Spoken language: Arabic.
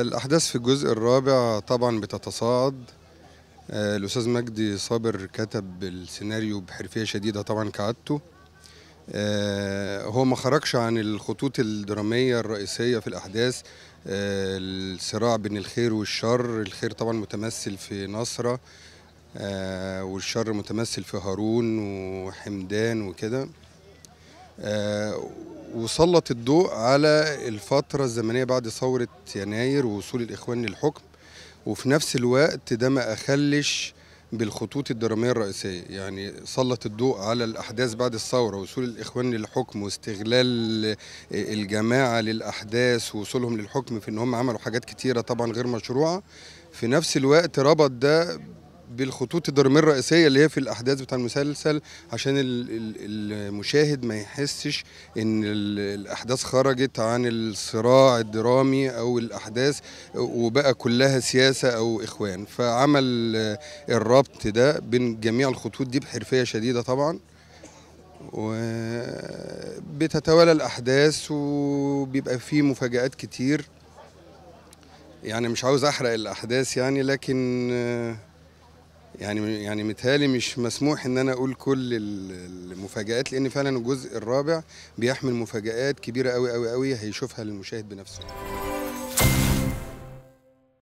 الأحداث في الجزء الرابع طبعا بتتصاعد آه، الأستاذ مجدي صابر كتب السيناريو بحرفية شديدة طبعا كعادته آه، هو ما خرجش عن الخطوط الدرامية الرئيسية في الأحداث آه، الصراع بين الخير والشر الخير طبعا متمثل في نصرة والشر متمثل في هارون وحمدان وكده آه، وسلط الضوء على الفترة الزمنية بعد ثورة يناير ووصول الإخوان للحكم وفي نفس الوقت ده ما أخلش بالخطوط الدرامية الرئيسية يعني سلط الضوء على الأحداث بعد الثورة وصول الإخوان للحكم واستغلال الجماعة للأحداث ووصولهم للحكم في إن هم عملوا حاجات كتيرة طبعا غير مشروعة في نفس الوقت ربط ده بالخطوط الدراميه الرئيسيه اللي هي في الاحداث بتاع المسلسل عشان المشاهد ما يحسش ان الاحداث خرجت عن الصراع الدرامي او الاحداث وبقى كلها سياسه او اخوان فعمل الربط ده بين جميع الخطوط دي بحرفيه شديده طبعا وبتتوالى الاحداث وبيبقى فيه مفاجات كتير يعني مش عاوز احرق الاحداث يعني لكن يعني يعني متهيألي مش مسموح ان انا اقول كل المفاجآت لان فعلا الجزء الرابع بيحمل مفاجآت كبيره قوي قوي قوي هيشوفها المشاهد بنفسه